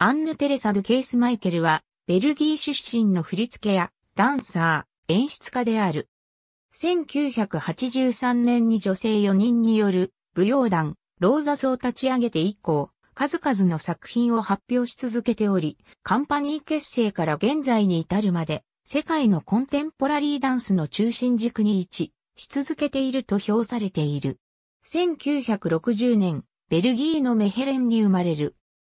アンヌ・テレサ・ドケース・マイケルは、ベルギー出身の振付や、ダンサー、演出家である。1983年に女性4人による舞踊団、ローザスを立ち上げて以降、数々の作品を発表し続けており、カンパニー結成から現在に至るまで、世界のコンテンポラリーダンスの中心軸に位置し続けていると評されている。1960年、ベルギーのメヘレンに生まれる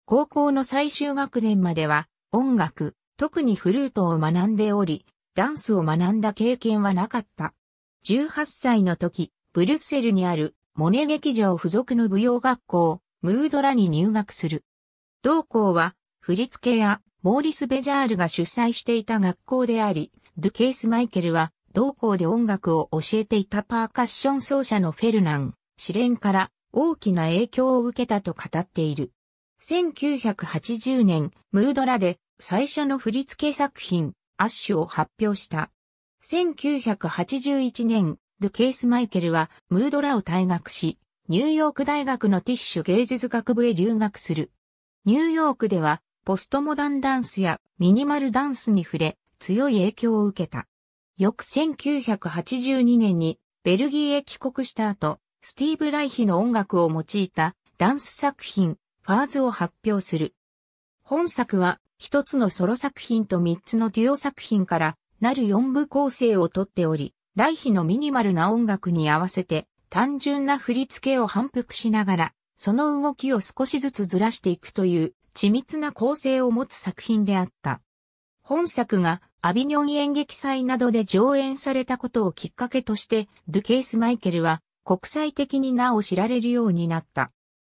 高校の最終学年までは音楽、特にフルートを学んでおり、ダンスを学んだ経験はなかった。18歳の時、ブルッセルにあるモネ劇場付属の舞踊学校、ムードラに入学する。同校は、振付やモーリス・ベジャールが主催していた学校であり、ドゥケース・マイケルは、同校で音楽を教えていたパーカッション奏者のフェルナン、試練から大きな影響を受けたと語っている。1980年、ムードラで最初の振付作品、アッシュを発表した。1981年、ドゥケース・マイケルはムードラを退学し、ニューヨーク大学のティッシュ芸術学部へ留学する。ニューヨークでは、ポストモダンダンスやミニマルダンスに触れ、強い影響を受けた。翌1982年にベルギーへ帰国した後、スティーブ・ライヒの音楽を用いたダンス作品ファーズを発表する。本作は一つのソロ作品と三つのデュオ作品からなる四部構成をとっており、来日のミニマルな音楽に合わせて単純な振り付けを反復しながら、その動きを少しずつずらしていくという緻密な構成を持つ作品であった。本作がアビニョン演劇祭などで上演されたことをきっかけとして、ドゥケース・マイケルは国際的に名を知られるようになった。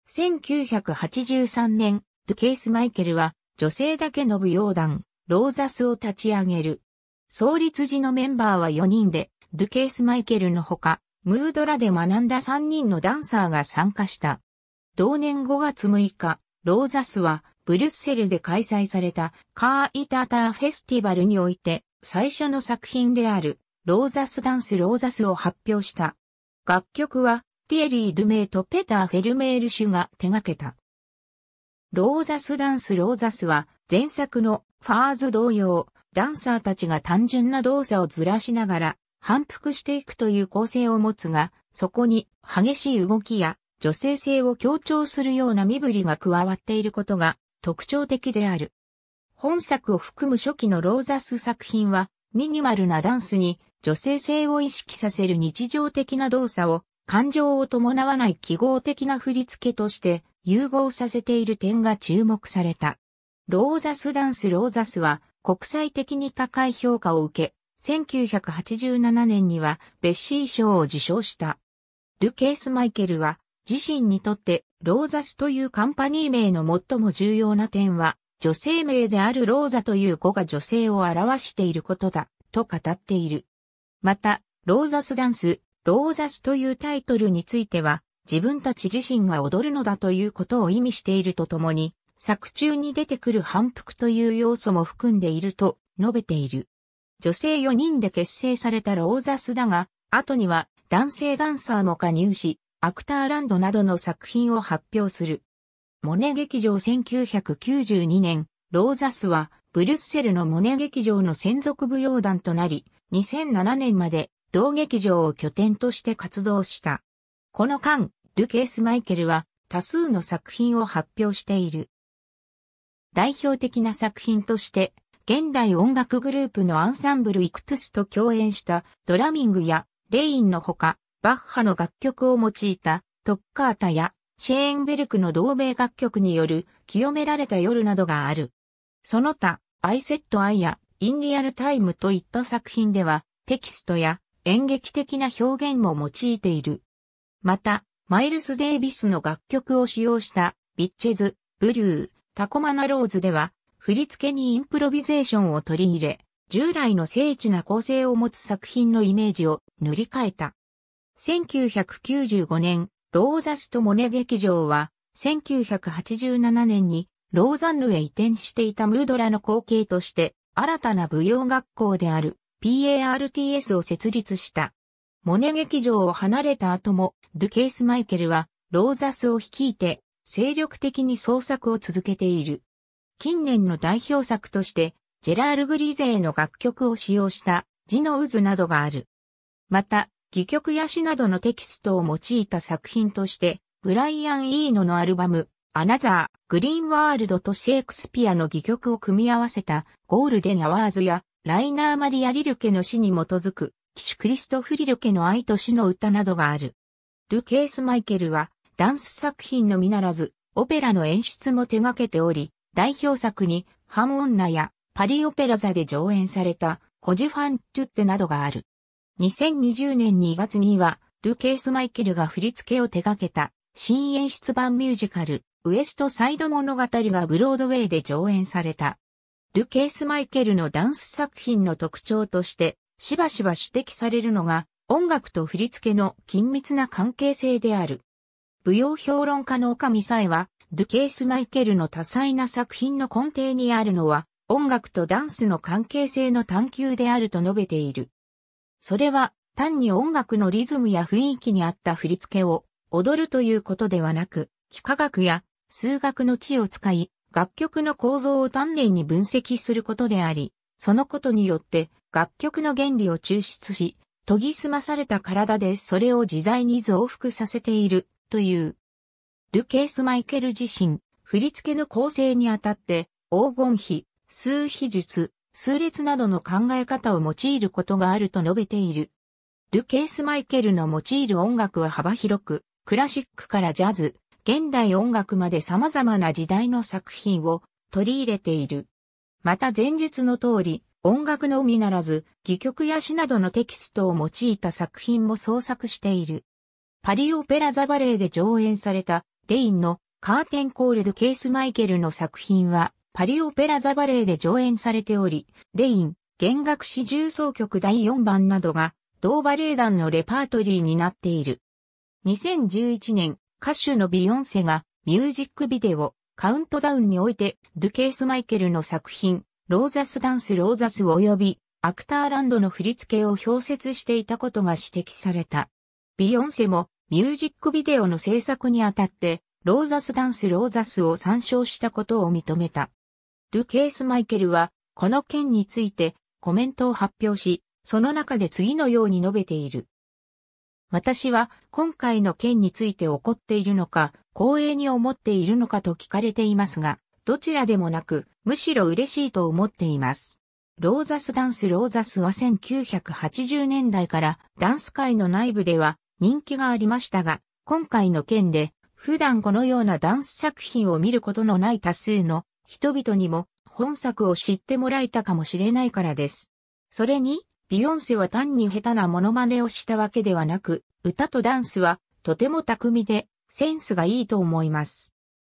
1983年、ドゥケース・マイケルは女性だけの舞踊団、ローザスを立ち上げる。創立時のメンバーは4人で、ドゥケース・マイケルのほか、ムードラで学んだ3人のダンサーが参加した。同年5月6日、ローザスはブリュッセルで開催されたカー・イターターフェスティバルにおいて最初の作品であるローザスダンス・ローザスを発表した。楽曲はピエリー・ドゥメイとペター・フェルメール種が手掛けた。ローザスダンス・ローザスは前作のファーズ同様、ダンサーたちが単純な動作をずらしながら反復していくという構成を持つが、そこに激しい動きや女性性を強調するような身振りが加わっていることが特徴的である。本作を含む初期のローザス作品はミニマルなダンスに女性性を意識させる日常的な動作を感情を伴わない記号的な振り付けとして融合させている点が注目された。ローザスダンスローザスは国際的に高い評価を受け、1987年にはベッシー賞を受賞した。ドゥケース・マイケルは自身にとってローザスというカンパニー名の最も重要な点は女性名であるローザという語が女性を表していることだと語っている。また、ローザスダンスローザスというタイトルについては、自分たち自身が踊るのだということを意味しているとともに、作中に出てくる反復という要素も含んでいると述べている。女性4人で結成されたローザスだが、後には男性ダンサーも加入し、アクターランドなどの作品を発表する。モネ劇場1992年、ローザスはブリュッセルのモネ劇場の専属舞踊団となり、2007年まで同劇場を拠点として活動した。この間、ルケース・マイケルは多数の作品を発表している。代表的な作品として、現代音楽グループのアンサンブルイクトゥスと共演したドラミングやレインのほか、バッハの楽曲を用いたトッカータやシェーンベルクの同名楽曲による清められた夜などがある。その他、アイセットアイやインリアルタイムといった作品ではテキストや演劇的な表現も用いている。また、マイルス・デイビスの楽曲を使用したビッチェズ、ブリュー、タコマナローズでは、振り付けにインプロビゼーションを取り入れ、従来の精緻な構成を持つ作品のイメージを塗り替えた。1995年、ローザスとモネ劇場は、1987年にローザンヌへ移転していたムードラの後継として、新たな舞踊学校である PARTS を設立した。モネ劇場を離れた後も、ドゥケース・マイケルは、ローザスを率いて、精力的に創作を続けている。近年の代表作として、ジェラール・グリゼーの楽曲を使用した字の渦などがある。また、戯曲や詩などのテキストを用いた作品として、ブライアン・イーノのアルバム、アナザー、グリーンワールドとシェイクスピアの戯曲を組み合わせたゴールデン・アワーズやライナー・マリア・リルケの詩に基づく、騎手クリストフ・リルケの愛と詩の歌などがある。ドゥ・ケース・マイケルは、ダンス作品のみならず、オペラの演出も手掛けており、代表作に、ハム・オンナや、パリ・オペラ座で上演された、コジファン・トゥッテなどがある。2020年2月には、ドゥ・ケース・マイケルが振り付けを手掛けた、新演出版ミュージカル、ウエストサイド物語がブロードウェイで上演された。ルケース・マイケルのダンス作品の特徴として、しばしば指摘されるのが、音楽と振り付けの緊密な関係性である。舞踊評論家の岡見さえは、ドゥケース・マイケルの多彩な作品の根底にあるのは、音楽とダンスの関係性の探求であると述べている。それは、単に音楽のリズムや雰囲気に合った振り付けを踊るということではなく、幾何学や数学の知を使い、楽曲の構造を丹念に分析することであり、そのことによって楽曲の原理を抽出し、研ぎ澄まされた体でそれを自在に増幅させているという。ルケース・マイケル自身、振り付けの構成にあたって黄金比、数比術、数列などの考え方を用いることがあると述べている。ルケース・マイケルの用いる音楽は幅広く、クラシックからジャズ、現代音楽まで様々な時代の作品を取り入れている。また前述の通り、音楽のみならず、戯曲や詩などのテキストを用いた作品も創作している。パリオペラザバレーで上演された、レインのカーテンコールドケースマイケルの作品は、パリオペラザバレーで上演されており、レイン、弦楽四重奏曲第4番などが、同バレエ団のレパートリーになっている。2011年、歌手のビヨンセがミュージックビデオ、カウントダウンにおいて、ドゥケース・マイケルの作品、ローザス・ダンス・ローザス及び、アクターランドの振り付けを表説していたことが指摘された。ビヨンセも、ミュージックビデオの制作にあたって、ローザス・ダンス・ローザスを参照したことを認めた。ドゥケース・マイケルは、この件について、コメントを発表し、その中で次のように述べている。私は今回の件について怒っているのか、光栄に思っているのかと聞かれていますが、どちらでもなく、むしろ嬉しいと思っています。ローザスダンスローザスは1980年代からダンス界の内部では人気がありましたが、今回の件で普段このようなダンス作品を見ることのない多数の人々にも本作を知ってもらえたかもしれないからです。それに、ビヨンセは単に下手なモノマネをしたわけではなく、歌とダンスはとても巧みでセンスがいいと思います。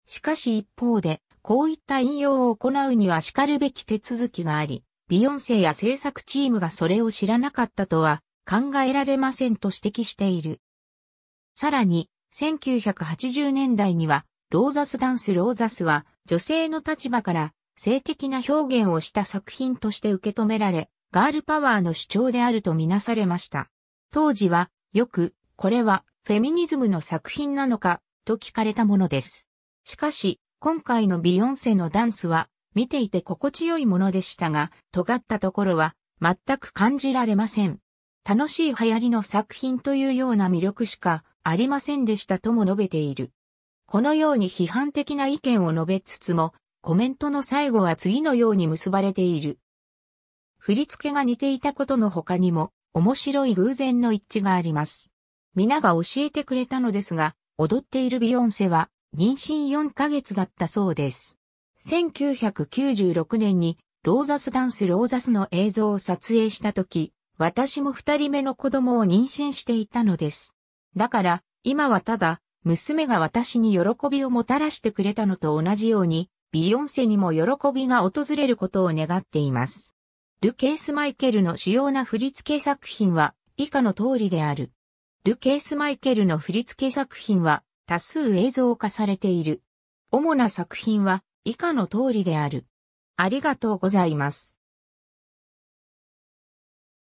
しかし一方で、こういった引用を行うには叱るべき手続きがあり、ビヨンセや制作チームがそれを知らなかったとは考えられませんと指摘している。さらに、1980年代には、ローザスダンスローザスは女性の立場から性的な表現をした作品として受け止められ、ガールパワーの主張であるとみなされました。当時は、よく、これはフェミニズムの作品なのか、と聞かれたものです。しかし、今回のビヨンセのダンスは、見ていて心地よいものでしたが、尖ったところは、全く感じられません。楽しい流行りの作品というような魅力しかありませんでしたとも述べている。このように批判的な意見を述べつつも、コメントの最後は次のように結ばれている。振り付けが似ていたことの他にも、面白い偶然の一致があります。皆が教えてくれたのですが、踊っているビヨンセは、妊娠4ヶ月だったそうです。1996年に、ローザスダンスローザスの映像を撮影した時、私も二人目の子供を妊娠していたのです。だから、今はただ、娘が私に喜びをもたらしてくれたのと同じように、ビヨンセにも喜びが訪れることを願っています。ドゥケース・マイケルの主要な振付作品は以下の通りである。ドゥケース・マイケルの振付作品は多数映像化されている。主な作品は以下の通りである。ありがとうございます。